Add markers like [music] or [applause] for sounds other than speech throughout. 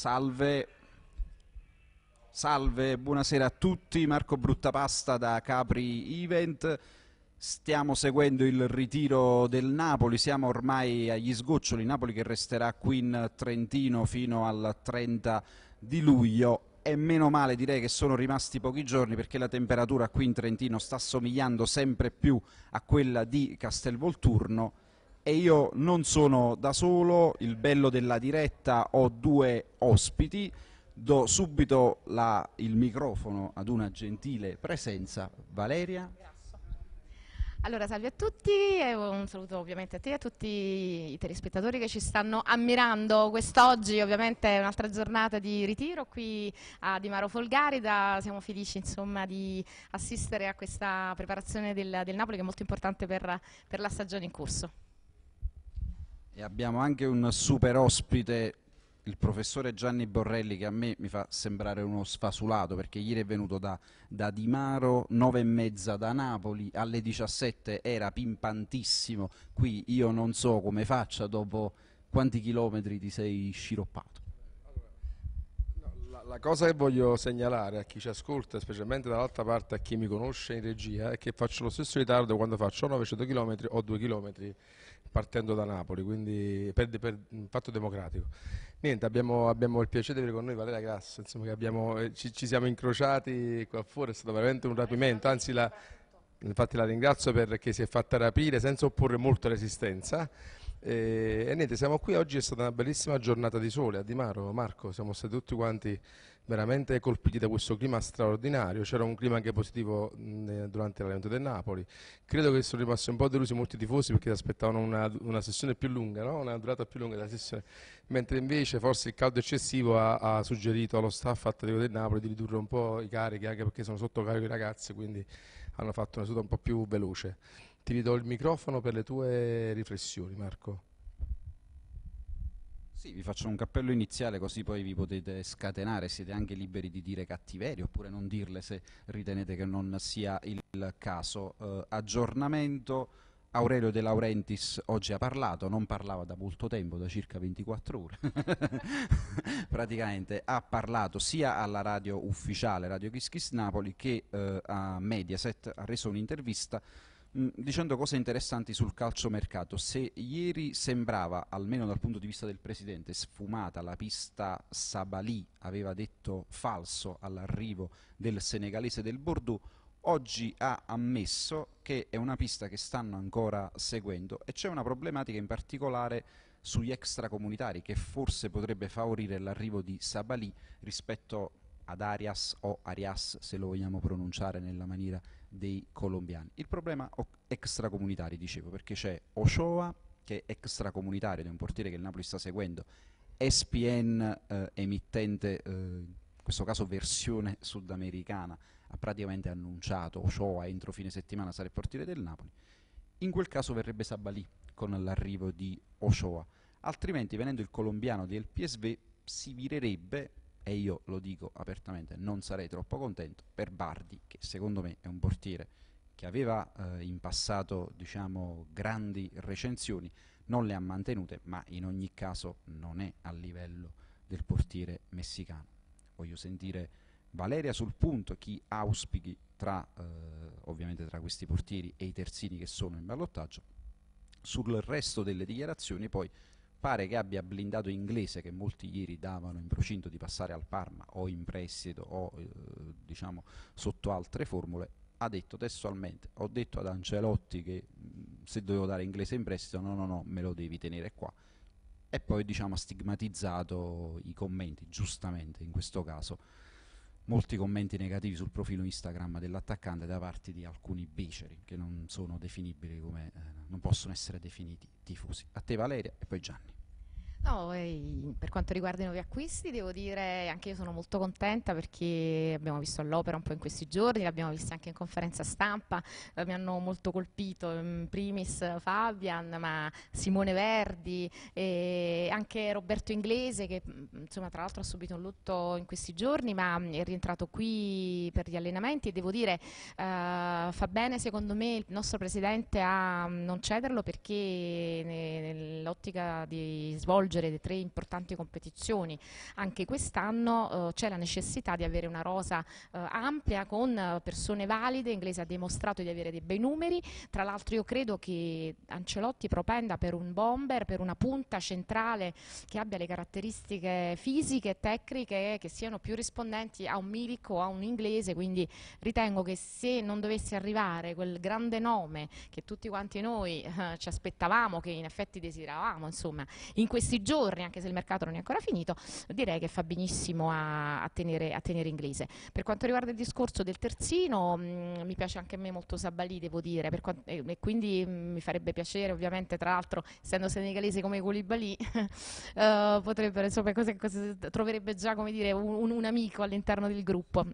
Salve. Salve, buonasera a tutti. Marco Bruttapasta da Capri Event. Stiamo seguendo il ritiro del Napoli, siamo ormai agli sgoccioli. Napoli che resterà qui in Trentino fino al 30 di luglio e meno male direi che sono rimasti pochi giorni perché la temperatura qui in Trentino sta somigliando sempre più a quella di Castelvolturno e io non sono da solo, il bello della diretta ho due ospiti, do subito la, il microfono ad una gentile presenza, Valeria. Allora, salve a tutti e un saluto ovviamente a te e a tutti i telespettatori che ci stanno ammirando quest'oggi, ovviamente è un'altra giornata di ritiro qui a Di Maro Folgarida, siamo felici insomma di assistere a questa preparazione del, del Napoli che è molto importante per, per la stagione in corso. E abbiamo anche un super ospite, il professore Gianni Borrelli, che a me mi fa sembrare uno sfasulato, perché ieri è venuto da, da Di Maro, 9 e mezza da Napoli, alle 17 era pimpantissimo, qui io non so come faccia dopo quanti chilometri ti sei sciroppato. La cosa che voglio segnalare a chi ci ascolta, specialmente dall'altra parte a chi mi conosce in regia, è che faccio lo stesso ritardo quando faccio 900 km o 2 km partendo da Napoli, quindi per, per fatto democratico. Niente, abbiamo, abbiamo, il piacere di avere con noi Valeria Grasso, insomma, che abbiamo, eh, ci, ci, siamo incrociati qua fuori, è stato veramente un rapimento, anzi la, infatti la ringrazio perché si è fatta rapire senza opporre molta resistenza. E, e niente, siamo qui, oggi è stata una bellissima giornata di sole a Di Maro, Marco, siamo stati tutti quanti veramente colpiti da questo clima straordinario, c'era un clima anche positivo mh, eh, durante l'allenamento del Napoli, credo che sono rimasti un po' delusi molti tifosi perché aspettavano una, una sessione più lunga, no? una durata più lunga della sessione, mentre invece forse il caldo eccessivo ha, ha suggerito allo staff attivo del Napoli di ridurre un po' i carichi anche perché sono sotto carico i ragazzi quindi hanno fatto una seduta un po' più veloce. Ti ridò il microfono per le tue riflessioni Marco. Sì, vi faccio un cappello iniziale così poi vi potete scatenare, siete anche liberi di dire cattiverie oppure non dirle se ritenete che non sia il caso. Eh, aggiornamento, Aurelio De Laurentiis oggi ha parlato, non parlava da molto tempo, da circa 24 ore, [laughs] praticamente ha parlato sia alla radio ufficiale, Radio Kiss Kiss Napoli, che eh, a Mediaset, ha reso un'intervista Mm, dicendo cose interessanti sul calciomercato. Se ieri sembrava, almeno dal punto di vista del presidente, sfumata la pista Sabali, aveva detto falso all'arrivo del senegalese del Bordeaux, oggi ha ammesso che è una pista che stanno ancora seguendo e c'è una problematica in particolare sugli extracomunitari che forse potrebbe favorire l'arrivo di Sabali rispetto ad Arias o Arias se lo vogliamo pronunciare nella maniera dei colombiani. Il problema extracomunitari, dicevo, perché c'è Ochoa, che è extracomunitario, ed è un portiere che il Napoli sta seguendo, SPN eh, emittente, eh, in questo caso versione sudamericana, ha praticamente annunciato Ochoa entro fine settimana sarà il portiere del Napoli. In quel caso verrebbe Sabalì con l'arrivo di Ochoa, altrimenti venendo il colombiano del PSV si virerebbe e io lo dico apertamente, non sarei troppo contento per Bardi, che secondo me è un portiere che aveva eh, in passato diciamo, grandi recensioni, non le ha mantenute, ma in ogni caso non è a livello del portiere messicano. Voglio sentire Valeria sul punto, chi auspichi tra, eh, ovviamente tra questi portieri e i terzini che sono in ballottaggio. Sul resto delle dichiarazioni poi pare che abbia blindato inglese che molti ieri davano in procinto di passare al Parma o in prestito o eh, diciamo sotto altre formule ha detto testualmente ho detto ad Ancelotti che mh, se dovevo dare inglese in prestito no no no me lo devi tenere qua e poi diciamo ha stigmatizzato i commenti giustamente in questo caso molti commenti negativi sul profilo Instagram dell'attaccante da parte di alcuni beceri che non sono definibili come eh, non possono essere definiti tifosi. A te Valeria e poi Gianni. No, per quanto riguarda i nuovi acquisti, devo dire anche io sono molto contenta perché abbiamo visto all'opera un po' in questi giorni, l'abbiamo vista anche in conferenza stampa, eh, mi hanno molto colpito in primis Fabian, ma Simone Verdi e anche Roberto Inglese che mm, insomma, tra l'altro ha subito un lutto in questi giorni, ma mm, è rientrato qui per gli allenamenti e devo dire eh, fa bene secondo me il nostro presidente a mm, non cederlo perché nel nell'ottica di svolgere le tre importanti competizioni anche quest'anno eh, c'è la necessità di avere una rosa eh, ampia con eh, persone valide, Inglese ha dimostrato di avere dei bei numeri, tra l'altro io credo che Ancelotti propenda per un bomber, per una punta centrale che abbia le caratteristiche fisiche e tecniche che siano più rispondenti a un Milico o a un Inglese, quindi ritengo che se non dovesse arrivare quel grande nome che tutti quanti noi eh, ci aspettavamo, che in effetti desideravamo, parlavamo insomma in questi giorni, anche se il mercato non è ancora finito, direi che fa benissimo a, a, tenere, a tenere, inglese. Per quanto riguarda il discorso del terzino, mh, mm, mi piace anche a me molto Sabali devo dire, quanto, e, eh, e, quindi mh, mm, mi farebbe piacere ovviamente, tra l'altro, essendo senegalese come Koulibaly, uh, [laughs] potrebbero, insomma, cosa, cosa, troverebbe già come dire, un, un amico all'interno del gruppo.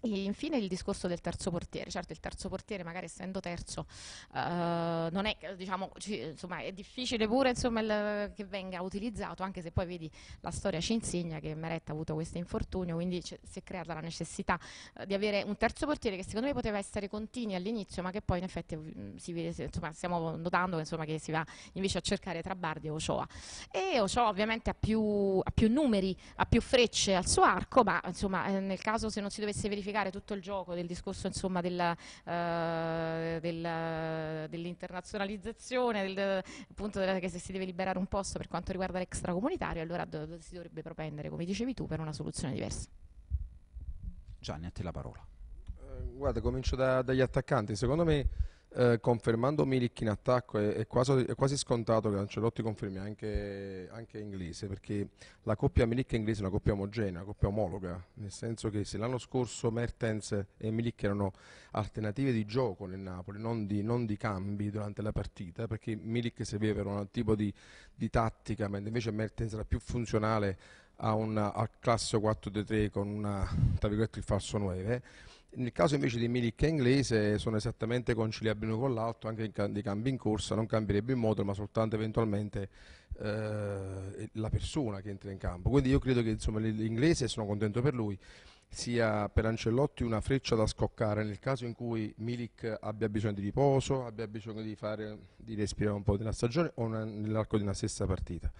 E infine il discorso del terzo portiere, certo il terzo portiere magari essendo terzo eh, non è, diciamo, ci, insomma, è difficile pure insomma, il, che venga utilizzato anche se poi vedi la storia ci insegna che Meretta ha avuto questo infortunio quindi si è creata la necessità eh, di avere un terzo portiere che secondo me poteva essere continui all'inizio ma che poi in effetti eh, si vede, insomma, stiamo notando insomma, che si va invece a cercare tra Bardi e Ochoa e Ochoa ovviamente ha più, ha più numeri, ha più frecce al suo arco ma insomma, eh, nel caso se non si dovesse verificare semplificare tutto il gioco del discorso insomma, della, eh, della, dell'internazionalizzazione, del, appunto della, che se si deve liberare un posto per quanto riguarda l'extracomunitario, allora do, do, si dovrebbe propendere, come dicevi tu, per una soluzione diversa. Gianni, a te la parola. Eh, guarda, comincio da, dagli attaccanti. Secondo me eh, confermando Milik in attacco è, è, quasi, è, quasi, scontato che Ancelotti confermi anche, anche Inglese perché la coppia Milik e Inglese è una coppia omogenea, una coppia omologa nel senso che se l'anno scorso Mertens e Milik erano alternative di gioco nel Napoli non di, non di cambi durante la partita perché Milik serviva per un tipo di, di tattica mentre invece Mertens era più funzionale a un al classico 4-3 con una, tra virgolette il falso 9 nel caso invece di Milik e Inglese sono esattamente conciliabili l'uno con l'altro, anche dei cambi in corsa, non cambierebbe il motore ma soltanto eventualmente eh, la persona che entra in campo. Quindi io credo che insomma, l'inglese, sono contento per lui, sia per Ancellotti una freccia da scoccare nel caso in cui Milik abbia bisogno di riposo, abbia bisogno di, fare, di respirare un po' nella stagione o nell'arco di una stessa partita.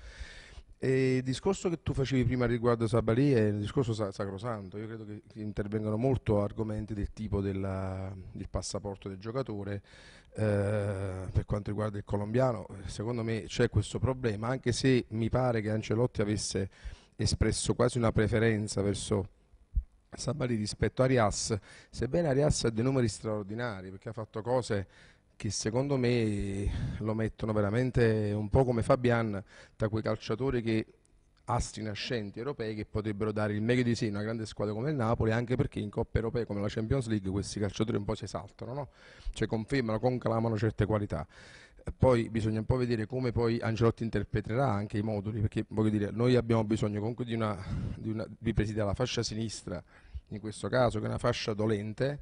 E il discorso che tu facevi prima riguardo Sabalì è un discorso sacrosanto, io credo che intervengano molto argomenti del tipo della, del passaporto del giocatore, eh, per quanto riguarda il colombiano secondo me c'è questo problema, anche se mi pare che Ancelotti avesse espresso quasi una preferenza verso Sabalì rispetto a Arias, sebbene Arias ha dei numeri straordinari perché ha fatto cose che secondo me lo mettono veramente un po' come Fabian tra quei calciatori che astri nascenti europei che potrebbero dare il meglio di sé a una grande squadra come il Napoli, anche perché in Coppa Europea come la Champions League questi calciatori un po' si esaltano, no? cioè confermano, conclamano certe qualità. Poi bisogna un po' vedere come poi Angelotti interpreterà anche i moduli, perché voglio dire, noi abbiamo bisogno comunque di, una, di, una, di presidiare la fascia sinistra, in questo caso che è una fascia dolente,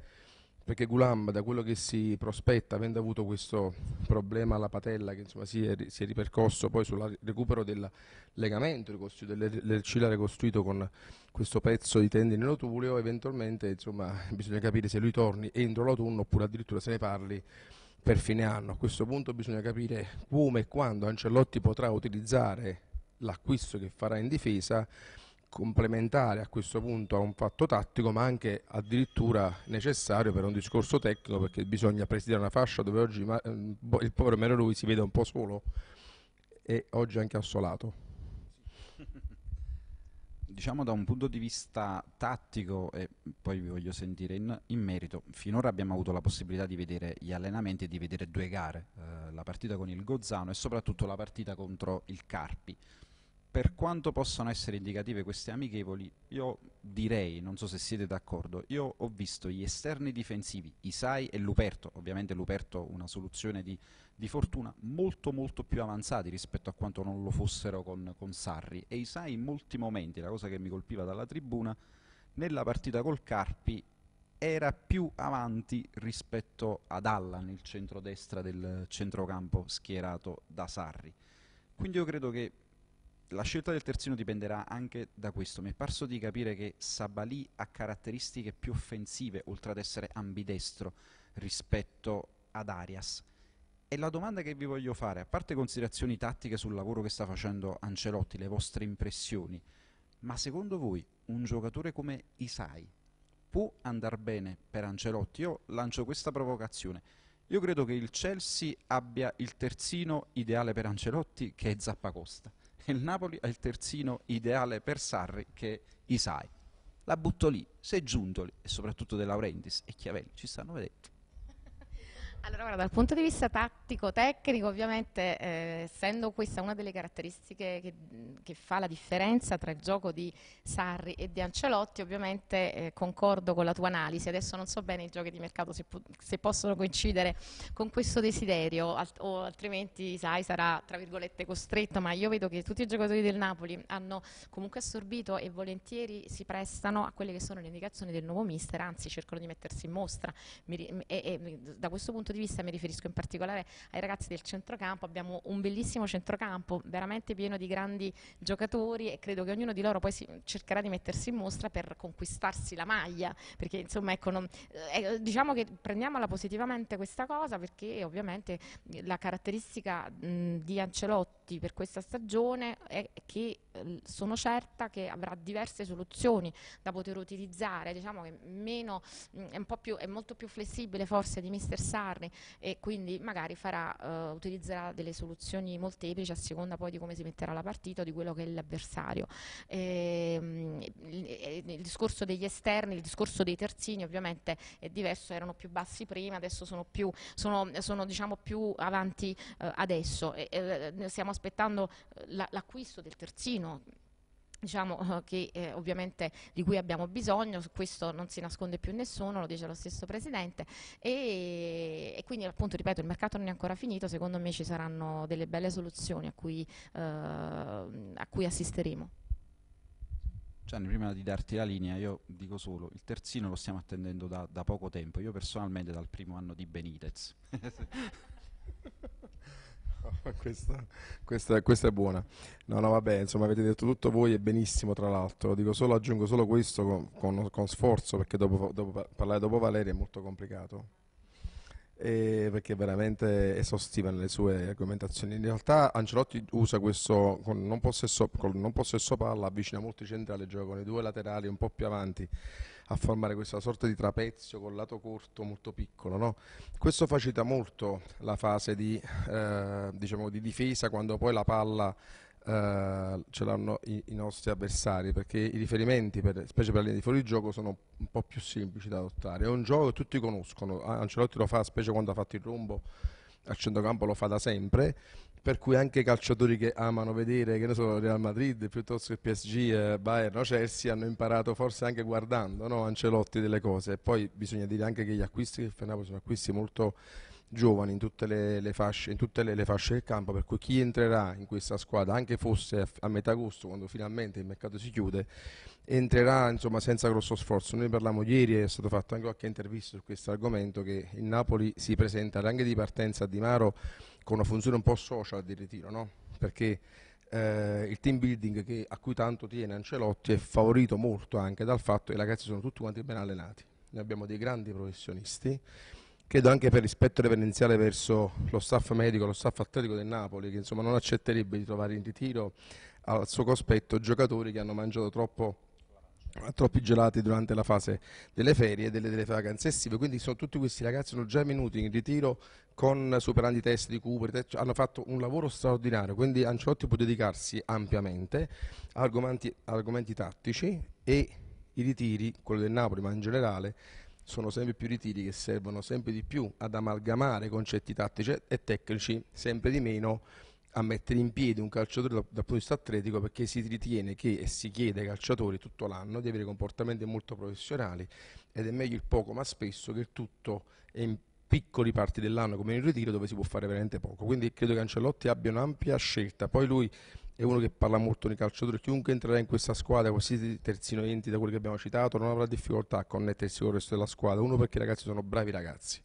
perché Gulam, da quello che si prospetta, avendo avuto questo problema alla patella che insomma, si, è, si, è, ripercosso poi sul recupero del legamento, dell'ercila ricostruito con questo pezzo di tendine rotuleo, eventualmente insomma, bisogna capire se lui torni entro l'autunno oppure addirittura se ne parli per fine anno. A questo punto bisogna capire come e quando Ancelotti potrà utilizzare l'acquisto che farà in difesa complementare a questo punto a un fatto tattico ma anche addirittura necessario per un discorso tecnico perché bisogna presidiare una fascia dove oggi eh, il povero Mero lui si vede un po' solo e oggi anche assolato. Diciamo da un punto di vista tattico e poi vi voglio sentire in, in merito, finora abbiamo avuto la possibilità di vedere gli allenamenti e di vedere due gare, eh, la partita con il Gozzano e soprattutto la partita contro il Carpi per quanto possano essere indicative queste amichevoli, io direi, non so se siete d'accordo, io ho visto gli esterni difensivi, Isai e Luperto, ovviamente Luperto una soluzione di, di fortuna, molto molto più avanzati rispetto a quanto non lo fossero con, con Sarri e Isai in molti momenti, la cosa che mi colpiva dalla tribuna, nella partita col Carpi era più avanti rispetto ad Allan, il centrodestra del centrocampo schierato da Sarri. Quindi io credo che la scelta del terzino dipenderà anche da questo. Mi è parso di capire che Sabali ha caratteristiche più offensive, oltre ad essere ambidestro, rispetto ad Arias. E la domanda che vi voglio fare, a parte considerazioni tattiche sul lavoro che sta facendo Ancelotti, le vostre impressioni, ma secondo voi un giocatore come Isai può andare bene per Ancelotti? Io lancio questa provocazione. Io credo che il Chelsea abbia il terzino ideale per Ancelotti, che è Zappacosta e il Napoli ha il terzino ideale per Sarri che è Isai. La butto lì, se Giuntoli e soprattutto De Laurentiis e Chiavelli ci stanno vedendo. Allora, guarda, dal punto di vista tattico-tecnico, ovviamente, eh, essendo questa una delle caratteristiche che, che, fa la differenza tra il gioco di Sarri e di Ancelotti, ovviamente eh, concordo con la tua analisi. Adesso non so bene i giochi di mercato se, se possono coincidere con questo desiderio, alt o altrimenti, sai, sarà tra virgolette costretto, ma io vedo che tutti i giocatori del Napoli hanno comunque assorbito e volentieri si prestano a quelle che sono le indicazioni del nuovo mister, anzi cercano di mettersi in mostra. Mi, e, e, da questo punto di di vista mi riferisco in particolare ai ragazzi del centrocampo, abbiamo un bellissimo centrocampo veramente pieno di grandi giocatori e credo che ognuno di loro poi cercherà di mettersi in mostra per conquistarsi la maglia, perché insomma ecco, non, eh, eh, diciamo che prendiamola positivamente questa cosa perché ovviamente la caratteristica mh, di Ancelotti per questa stagione è che Ehm, sono certa che avrà diverse soluzioni da poter utilizzare, diciamo che meno, mh, mm, è, più, è, molto più flessibile forse di Mr. Sarri e quindi magari farà, eh, utilizzerà delle soluzioni molteplici a seconda poi di come si metterà la partita o di quello che è l'avversario. Ehm, il, il, discorso degli esterni, il discorso dei terzini ovviamente è diverso, erano più bassi prima, adesso sono più, sono, sono, diciamo, più avanti eh, adesso. E, eh, stiamo aspettando eh, l'acquisto del terzino uno diciamo [laughs] che eh, ovviamente di cui abbiamo bisogno, su questo non si nasconde più nessuno, lo dice lo stesso Presidente e, e, quindi appunto ripeto il mercato non è ancora finito, secondo me ci saranno delle belle soluzioni a cui, eh, a cui assisteremo. Gianni, prima di darti la linea, io dico solo, il terzino lo stiamo attendendo da, da poco tempo, io personalmente dal primo anno di Benitez. [laughs] [laughs] questa, questa, questa, è buona. No, no, vabbè, insomma, avete detto tutto voi e benissimo, tra l'altro. Dico solo, aggiungo solo questo con, con, con sforzo, perché dopo, dopo, parlare dopo Valeria è molto complicato. E perché veramente esaustiva nelle sue argomentazioni. In realtà Ancelotti usa questo con non possesso, con non possesso palla, avvicina molti centrali, gioca con i due laterali un po' più avanti a formare questa sorta di trapezio col lato corto molto piccolo. No? Questo facilita molto la fase di, eh, diciamo di difesa quando poi la palla Uh, ce l'hanno i, i, nostri avversari perché i riferimenti, per, specie per le linee di gioco, sono un po' più semplici da adottare. È un gioco che tutti conoscono, Ancelotti lo fa specie quando ha fatto il rombo a centrocampo lo fa da sempre per cui anche i calciatori che amano vedere, che ne so, Real Madrid piuttosto che PSG, eh, Bayern o Chelsea hanno imparato forse anche guardando no, Ancelotti delle cose. E poi bisogna dire anche che gli acquisti che fa Napoli sono acquisti molto giovani in tutte, le, le fasce, in tutte le, le, fasce, del campo, per cui chi entrerà in questa squadra, anche fosse a, a metà agosto, quando finalmente il mercato si chiude, entrerà insomma, senza grosso sforzo. Noi parliamo ieri, è stato fatto anche qualche intervista su questo argomento, che il Napoli si presenta anche di partenza a Di Maro con una funzione un po' social di ritiro, no? perché eh, il team building che, a cui tanto tiene Ancelotti è favorito molto anche dal fatto che i ragazzi sono tutti quanti ben allenati. Noi abbiamo dei grandi professionisti, credo anche per rispetto reverenziale verso lo staff medico, lo staff atletico del Napoli, che insomma non accetterebbe di trovare in ritiro al suo cospetto giocatori che hanno mangiato troppo troppi gelati durante la fase delle ferie e delle, delle, vacanze estive, quindi sono, tutti questi ragazzi sono già venuti in ritiro con, superando i test di Cooper, hanno fatto un lavoro straordinario, quindi Ancelotti può dedicarsi ampiamente a argomenti, argomenti tattici e i ritiri, quello del Napoli ma in generale, sono sempre più ritiri che servono sempre di più ad amalgamare concetti tattici e tecnici, sempre di meno a mettere in piedi un calciatore dal, punto di vista atletico perché si ritiene che e si chiede ai calciatori tutto l'anno di avere comportamenti molto professionali ed è meglio il poco ma spesso che il tutto è in piccoli parti dell'anno come in ritiro dove si può fare veramente poco quindi credo che Ancelotti abbia un'ampia scelta poi lui è uno che parla molto di calciatori chiunque entrerà in questa squadra qualsiasi terzino enti da quelli che abbiamo citato non avrà difficoltà a connettersi con il resto della squadra uno perché i ragazzi sono bravi ragazzi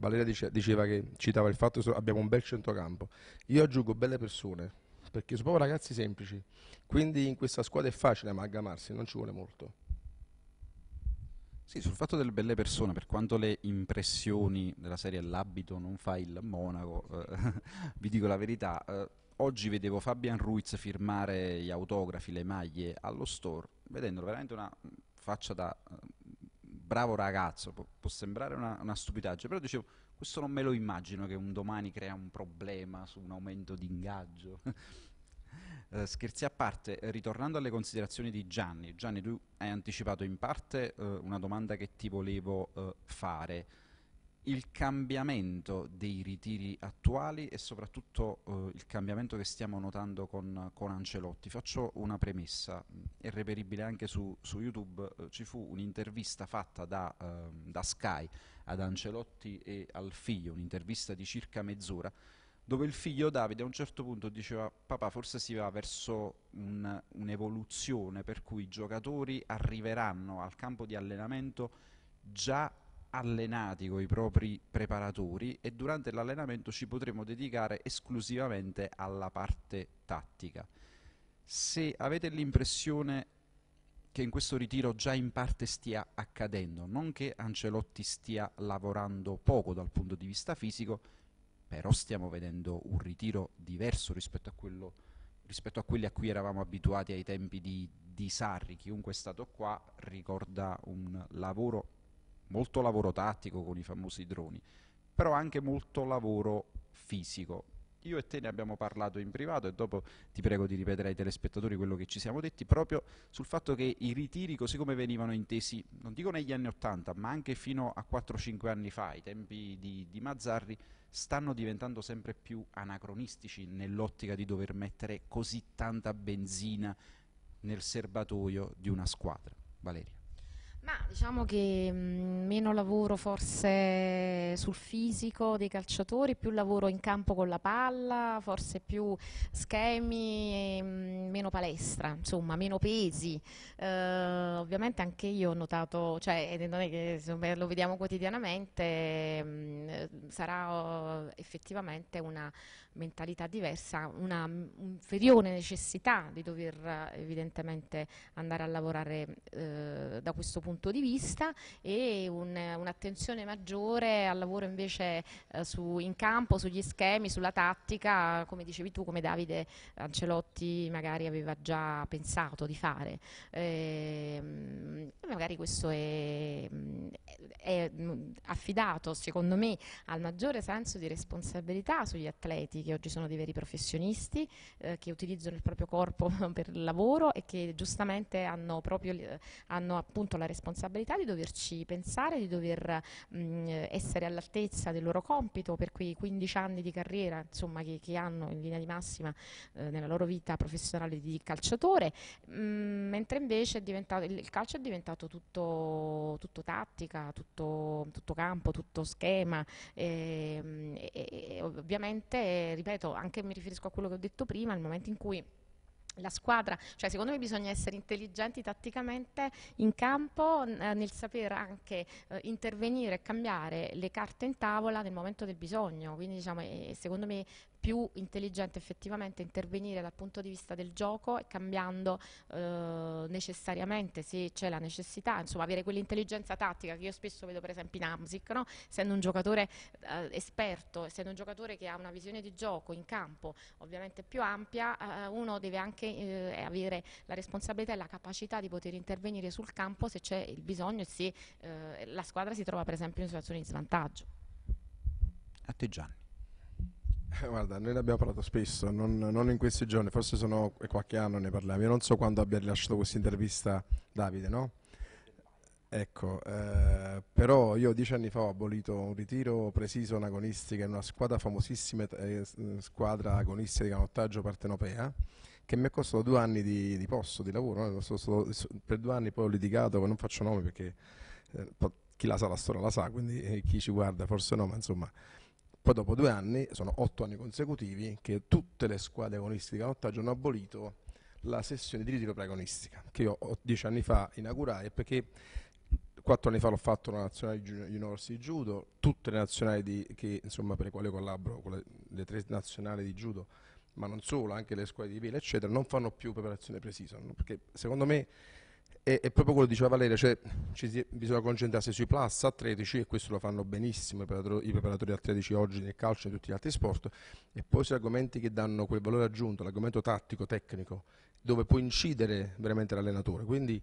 Valeria dice, diceva che citava il fatto che abbiamo un bel centrocampo. Io aggiungo belle persone, perché sono proprio ragazzi semplici. Quindi in questa squadra è facile amalgamarsi, non ci vuole molto. Sì, sul fatto delle belle persone, per quanto le impressioni della serie L'abito non fa il monaco, eh, [laughs] vi dico la verità, eh, oggi vedevo Fabian Ruiz firmare gli autografi, le maglie allo store, vedendolo veramente una faccia da... Eh, bravo ragazzo, Pu- può sembrare una, una stupidaggine, però dicevo, questo non me lo immagino che un domani crea un problema su un aumento di ingaggio. Uh, [laughs] scherzi a parte, ritornando alle considerazioni di Gianni, Gianni tu hai anticipato in parte uh, una domanda che ti volevo uh, fare il cambiamento dei ritiri attuali e soprattutto eh, il cambiamento che stiamo notando con, con, Ancelotti. Faccio una premessa, è reperibile anche su, su YouTube, eh, ci fu un'intervista fatta da, eh, da, Sky ad Ancelotti e al figlio, un'intervista di circa mezz'ora, dove il figlio Davide a un certo punto diceva papà forse si va verso un, un'evoluzione per cui i giocatori arriveranno al campo di allenamento già allenati con i propri preparatori e durante l'allenamento ci potremo dedicare esclusivamente alla parte tattica. Se avete l'impressione che in questo ritiro già in parte stia accadendo, non che Ancelotti stia lavorando poco dal punto di vista fisico, però stiamo vedendo un ritiro diverso rispetto a, quello, rispetto a quelli a cui eravamo abituati ai tempi di, di Sarri, chiunque è stato qua ricorda un lavoro molto lavoro tattico con i famosi droni, però anche molto lavoro fisico. Io e te ne abbiamo parlato in privato e dopo ti prego di ripetere ai telespettatori quello che ci siamo detti proprio sul fatto che i ritiri, così come venivano intesi, non dico negli anni Ottanta, ma anche fino a 4-5 anni fa, ai tempi di, di Mazzarri, stanno diventando sempre più anacronistici nell'ottica di dover mettere così tanta benzina nel serbatoio di una squadra. Valeria. Ma diciamo che mh, meno lavoro forse sul fisico dei calciatori, più lavoro in campo con la palla, forse più schemi, e, mh, meno palestra, insomma, meno pesi. Eh, ovviamente anche io ho notato, cioè eh, non è che me, lo vediamo quotidianamente, mh, sarà oh, effettivamente una mentalità diversa, una inferiore necessità di dover evidentemente andare a lavorare eh, da questo punto di vista e un'attenzione un maggiore al lavoro invece eh, su, in campo, sugli schemi, sulla tattica, come dicevi tu, come Davide Ancelotti magari aveva già pensato di fare. Eh, magari questo è, è affidato secondo me al maggiore senso di responsabilità sugli atleti Che che oggi sono dei veri professionisti, eh, che utilizzano il proprio corpo [laughs] per il lavoro e che giustamente hanno, proprio, hanno appunto la responsabilità di doverci pensare, di dover mh, essere all'altezza del loro compito per quei 15 anni di carriera insomma, che, che hanno in linea di massima eh, nella loro vita professionale di calciatore, mh, mentre invece il, il, calcio è diventato tutto, tutto tattica, tutto, tutto, campo, tutto schema ehm, e, e, e ovviamente ripeto, anche mi riferisco a quello che ho detto prima, il momento in cui la squadra, cioè secondo me bisogna essere intelligenti tatticamente in campo eh, nel saper anche eh, intervenire e cambiare le carte in tavola nel momento del bisogno, quindi diciamo, eh, secondo me più intelligente effettivamente intervenire dal punto di vista del gioco e cambiando eh, necessariamente se c'è la necessità, insomma avere quell'intelligenza tattica che io spesso vedo per esempio in Amsic, no? essendo un giocatore eh, esperto, essendo un giocatore che ha una visione di gioco in campo ovviamente più ampia, eh, uno deve anche eh, avere la responsabilità e la capacità di poter intervenire sul campo se c'è il bisogno e se eh, la squadra si trova per esempio in situazioni di svantaggio. A te Gianni. Eh, guarda, noi ne abbiamo parlato spesso, non, non in questi giorni, forse sono qualche anno ne parliamo. Io non so quando abbia rilasciato questa intervista Davide, no? Ecco, eh, però io dieci anni fa ho abolito un ritiro preciso in agonistica in una squadra famosissima, eh, squadra agonistica di canottaggio partenopea, che mi è costato due anni di, di posto, di lavoro. No? Stato, per due anni poi ho litigato, non faccio nomi perché eh, chi la sa la storia la sa, quindi eh, chi ci guarda forse no, ma insomma poi dopo due anni, sono otto anni consecutivi, che tutte le squadre agonistiche a nottaggio hanno abolito la sessione di ritiro preagonistica, che io dieci anni fa inaugurai, perché quattro anni fa l'ho fatto la nazionale juniors di judo, tutte le nazionali di, che, insomma, per le quali collaboro, le, le tre nazionali di judo, ma non solo, anche le squadre di vela, eccetera, non fanno più preparazione pre-season, perché secondo me è, è proprio quello che diceva Valeria, cioè si, bisogna concentrarsi sui plus a 13 e questo lo fanno benissimo i preparatori, i preparatori a 13 oggi nel calcio e in tutti gli altri sport e poi sui argomenti che danno quel valore aggiunto, l'argomento tattico, tecnico, dove può incidere veramente l'allenatore. Quindi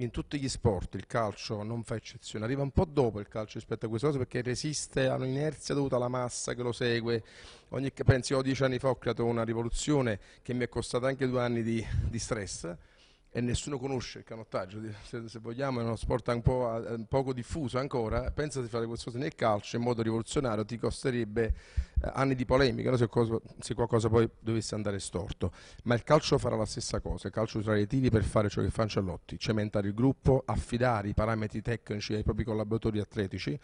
in tutti gli sport il calcio non fa eccezione, arriva un po' dopo il calcio rispetto a queste cose perché resiste a un'inerzia dovuta alla massa che lo segue. Ogni, pensi, io oh, dieci anni fa ho creato una rivoluzione che mi è costata anche due anni di, di stress e nessuno conosce il canottaggio, se, se vogliamo è uno sport un po', a, poco diffuso ancora, pensa di fare qualcosa nel calcio in modo rivoluzionario ti costerebbe eh, anni di polemica no? se, cosa, se, qualcosa poi dovesse andare storto, ma il calcio farà la stessa cosa, il calcio usa i tiri per fare ciò che fa Ancelotti, cementare il gruppo, affidare i parametri tecnici ai propri collaboratori atletici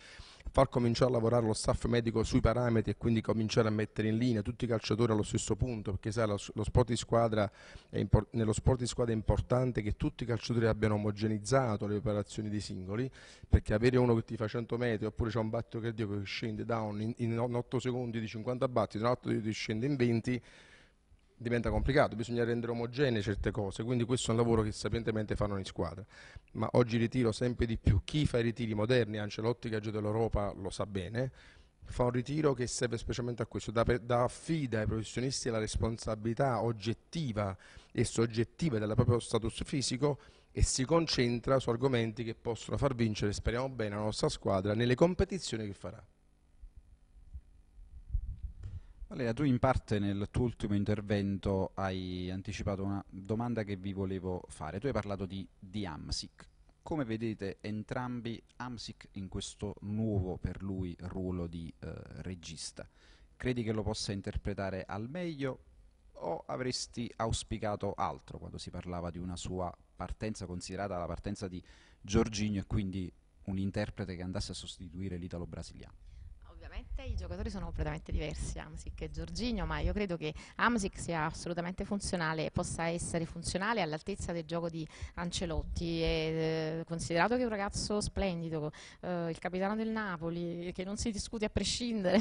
far cominciare a lavorare lo staff medico sui parametri e quindi cominciare a mettere in linea tutti i calciatori allo stesso punto, perché sai, lo, lo sport di squadra nello sport di squadra è importante che tutti i calciatori abbiano omogenizzato le operazioni dei singoli, perché avere uno che ti fa 100 metri oppure c'è un battito cardiaco che scende down in, in 8 secondi di 50 battiti, un altro che scende in 20 diventa complicato, bisogna rendere omogenee certe cose, quindi questo è un lavoro che sapientemente fanno in squadra. Ma oggi ritiro sempre di più, chi fa i ritiri moderni, Ancelotti che ha giocato l'Europa lo sa bene, fa un ritiro che serve specialmente a questo, da, affida ai professionisti la responsabilità oggettiva e soggettiva del proprio status fisico e si concentra su argomenti che possono far vincere, speriamo bene, la nostra squadra nelle competizioni che farà. Allora, tu in parte nel tuo ultimo intervento hai anticipato una domanda che vi volevo fare. Tu hai parlato di, di AMSIC. Come vedete entrambi AMSIC in questo nuovo per lui ruolo di eh, regista? Credi che lo possa interpretare al meglio o avresti auspicato altro quando si parlava di una sua partenza considerata la partenza di Giorginio e quindi un interprete che andasse a sostituire l'italo brasiliano? 7 i giocatori sono completamente diversi, Amsic e Giorginio, ma io credo che Amsic sia assolutamente funzionale, e possa essere funzionale all'altezza del gioco di Ancelotti, e, eh, considerato che è un ragazzo splendido, eh, il capitano del Napoli, che non si discute a prescindere,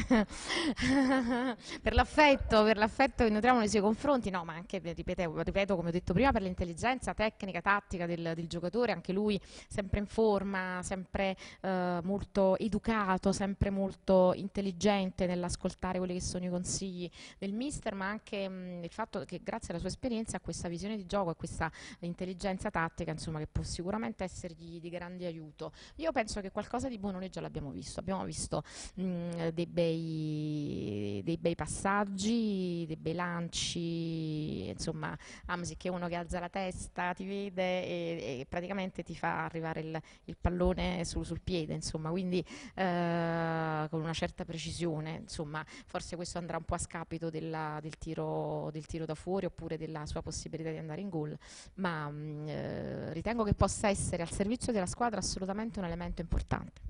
[laughs] per l'affetto, che nutriamo nei suoi confronti, no, ma anche, ripeto, ripeto, come ho detto prima, per l'intelligenza tecnica, tattica del, del, giocatore, anche lui sempre in forma, sempre eh, molto educato, sempre molto intelligente intelligente nell'ascoltare quelli che sono i consigli del mister, ma anche mh, il fatto che grazie alla sua esperienza ha questa visione di gioco e questa intelligenza tattica, insomma, che può sicuramente essergli di grande aiuto. Io penso che qualcosa di buono noi già l'abbiamo visto, abbiamo visto mh, dei, bei, dei, bei, passaggi, dei bei lanci, insomma, Amsi che è uno che alza la testa, ti vede e, e praticamente ti fa arrivare il, il pallone sul, sul piede, insomma, quindi eh, con una certa precisione, insomma forse questo andrà un po' a scapito della, del, tiro, del, tiro, da fuori oppure della sua possibilità di andare in gol, ma mh, mm, eh, ritengo che possa essere al servizio della squadra assolutamente un elemento importante.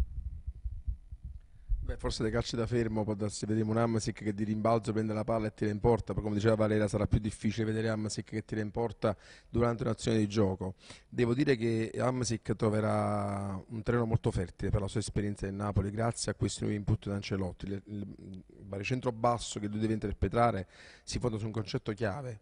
Beh, forse dei calci da fermo può darsi vedremo un Amsic che di rimbalzo prende la palla e tira in porta, come diceva Valera sarà più difficile vedere Amsic che tira in porta durante un'azione di gioco. Devo dire che Amsic troverà un terreno molto fertile per la sua esperienza in Napoli grazie a questi nuovi input di Ancelotti. Il baricentro basso che lui deve interpretare si fonda su un concetto chiave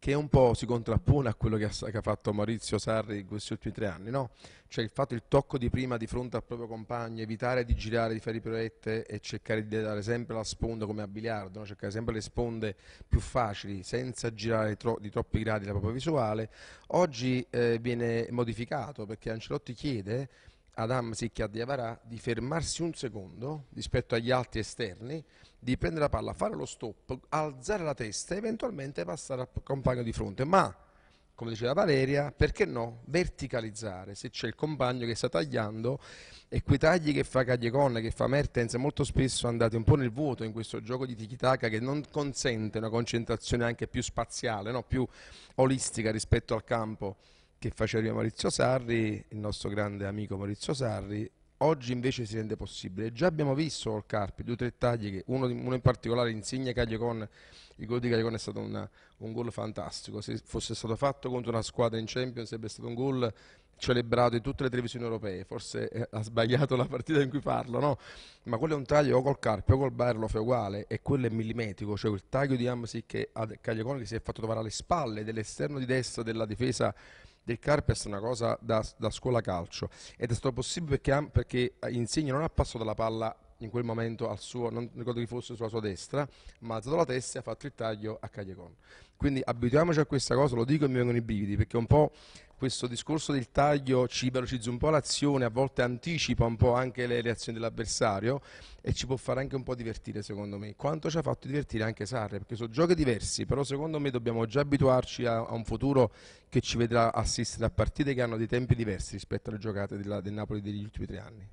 che un po' si contrappone a quello che ha, che ha, fatto Maurizio Sarri in questi ultimi tre anni, no? Cioè il fatto, il tocco di prima di fronte al proprio compagno, evitare di girare, di fare i pirouette e cercare di dare sempre la sponda come a biliardo, no? cercare sempre le sponde più facili senza girare tro di troppi gradi la propria visuale, oggi eh, viene modificato perché Ancelotti chiede ad Amsic e a Diavara di fermarsi un secondo rispetto agli altri esterni di prendere la palla, fare lo stop, alzare la testa e eventualmente passare al compagno di fronte, ma come diceva Valeria, perché no? Verticalizzare, se c'è il compagno che sta tagliando e quei tagli che fa Cagliacon, che fa Mertens, molto spesso andate un po' nel vuoto in questo gioco di tiki-taka che non consente una concentrazione anche più spaziale, no? più olistica rispetto al campo che faceva Maurizio Sarri, il nostro grande amico Maurizio Sarri, Oggi invece si rende possibile. Già abbiamo visto col Carpi due o tre tagli, che uno, uno, in particolare, Insigne Cagliocon, il gol di Cagliocon è stato una, un gol fantastico. Se fosse stato fatto contro una squadra in Champions sarebbe stato un gol celebrato in tutte le televisioni europee, forse eh, ha sbagliato la partita in cui parlo, no? Ma quello è un taglio o col Carpi o col Bayern lo fa uguale e quello è millimetrico, cioè quel taglio di Amsic a Cagliacone che si è fatto trovare alle spalle dell'esterno di destra della difesa del carpe è una cosa da, da scuola calcio ed è stato possibile perché, perché eh, Insigne non ha passato la palla in quel momento al suo, non ricordo chi fosse sulla sua destra, ma ha alzato la testa e ha fatto il taglio a Cagliacon. Quindi abituiamoci a questa cosa, lo dico e mi vengono i brividi, perché un po' questo discorso del taglio ci velocizza un po' l'azione, a volte anticipa un po' anche le reazioni dell'avversario e ci può fare anche un po' divertire secondo me. Quanto ci ha fatto divertire anche Sarre, perché sono giochi diversi, però secondo me dobbiamo già abituarci a, a un futuro che ci vedrà assistere a partite che hanno dei tempi diversi rispetto alle giocate della, del Napoli degli ultimi tre anni.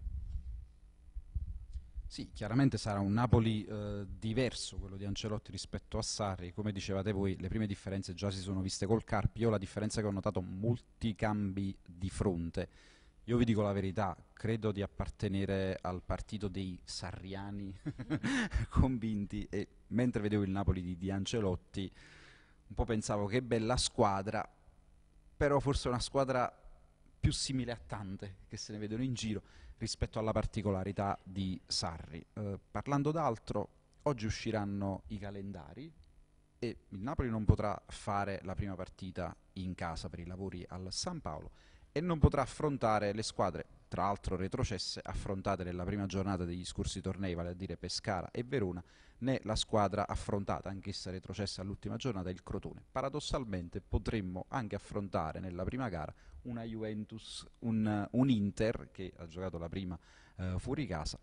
Sì, chiaramente sarà un Napoli eh, diverso quello di Ancelotti rispetto a Sarri, come dicevate voi le prime differenze già si sono viste col Carpi, io la differenza che ho notato molti cambi di fronte, io vi dico la verità, credo di appartenere al partito dei sarriani [laughs] convinti e mentre vedevo il Napoli di, di Ancelotti un po' pensavo che bella squadra, però forse una squadra più simile a tante che se ne vedono in giro rispetto alla particolarità di Sarri. Eh, parlando d'altro, oggi usciranno i calendari e il Napoli non potrà fare la prima partita in casa per i lavori al San Paolo e non potrà affrontare le squadre, tra l'altro retrocesse, affrontate nella prima giornata degli scorsi tornei, vale a dire Pescara e Verona, né la squadra affrontata, anch'essa retrocessa all'ultima giornata, il Crotone. Paradossalmente potremmo anche affrontare nella prima gara una Juventus, un, eh, un Inter che ha giocato la prima eh, fuori casa,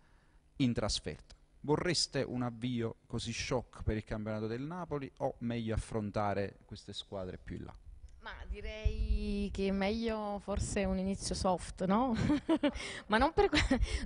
in trasferta. Vorreste un avvio così shock per il campionato del Napoli o meglio affrontare queste squadre più in là? Ma Direi che è meglio forse un inizio soft, no? [laughs] ma non per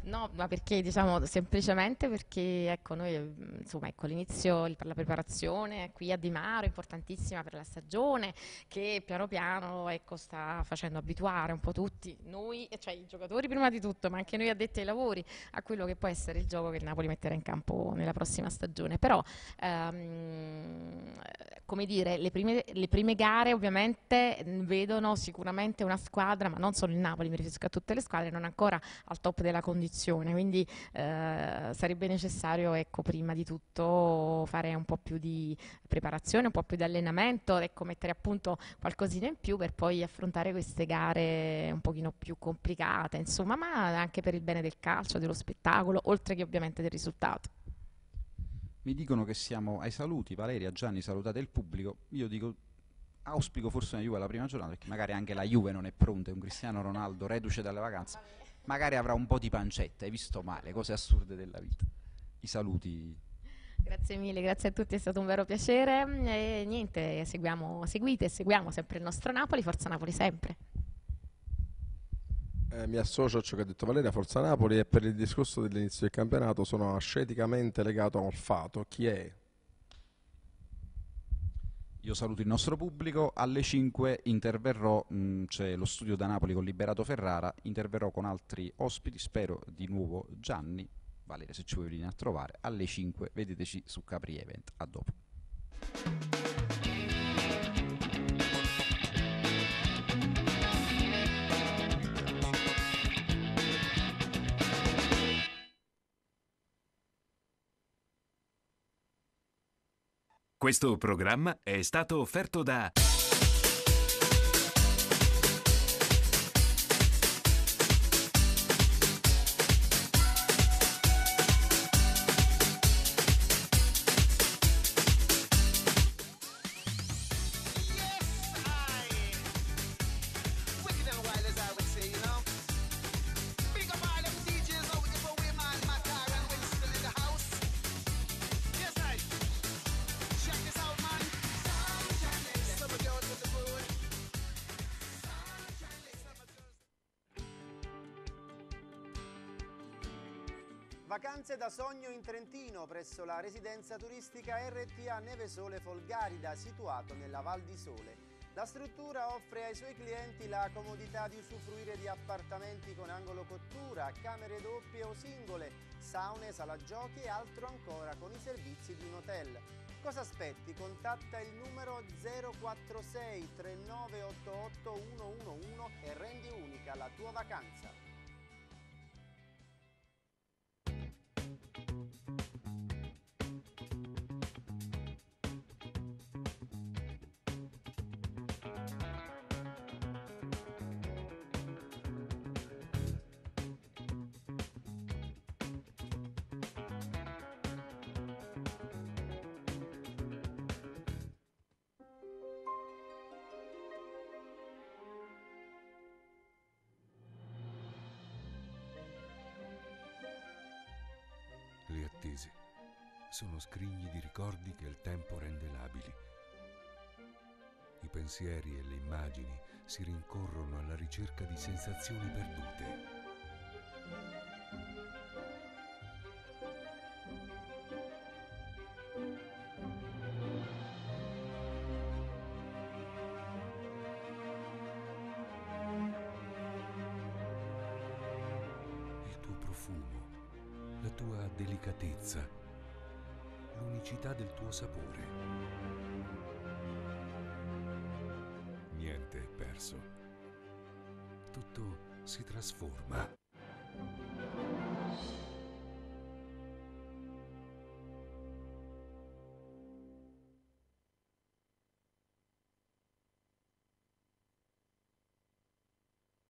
no, ma perché diciamo semplicemente perché ecco noi insomma ecco l'inizio per la preparazione qui a Di Maro è importantissima per la stagione che piano piano ecco sta facendo abituare un po' tutti noi, cioè i giocatori prima di tutto, ma anche noi addetti ai lavori a quello che può essere il gioco che il Napoli metterà in campo nella prossima stagione. Però ehm, come dire, le prime, le prime gare ovviamente vedono sicuramente una squadra, ma non solo il Napoli, mi riferisco a tutte le squadre, non ancora al top della condizione, quindi eh, sarebbe necessario ecco, prima di tutto fare un po' più di preparazione, un po' più di allenamento, ecco, mettere a punto qualcosina in più per poi affrontare queste gare un pochino più complicate, insomma, ma anche per il bene del calcio, dello spettacolo, oltre che ovviamente del risultato. Mi dicono che siamo ai saluti, Valeria, Gianni, salutate il pubblico. Io dico auspico forse una Juve alla prima giornata, perché magari anche la Juve non è pronta, è un Cristiano Ronaldo reduce dalle vacanze, magari avrà un po' di pancetta, hai visto male, cose assurde della vita. I saluti. Grazie mille, grazie a tutti, è stato un vero piacere e niente, seguiamo, seguite e seguiamo sempre il nostro Napoli, Forza Napoli sempre. Eh, mi associo a ciò che ha detto Valeria, Forza Napoli e per il discorso dell'inizio del campionato sono asceticamente legato al fatto chi è io saluto il nostro pubblico, alle 5 interverrò, mm, c'è lo studio da Napoli con Liberato Ferrara, interverrò con altri ospiti, spero di nuovo Gianni, Valeria se ci vuoi venire a trovare, alle 5 vedeteci su Capri Event, a dopo. Questo programma è stato offerto da... Vacanze da sogno in Trentino presso la residenza turistica RTA Nevesole Folgarida situato nella Val di Sole. La struttura offre ai suoi clienti la comodità di usufruire di appartamenti con angolo cottura, camere doppie o singole, saune, sala giochi e altro ancora con i servizi di un hotel. Cosa aspetti? Contatta il numero 046 3988 111 e rendi unica la tua vacanza. attese sono scrigni di ricordi che il tempo rende labili. I pensieri e le immagini si rincorrono alla ricerca di sensazioni perdute.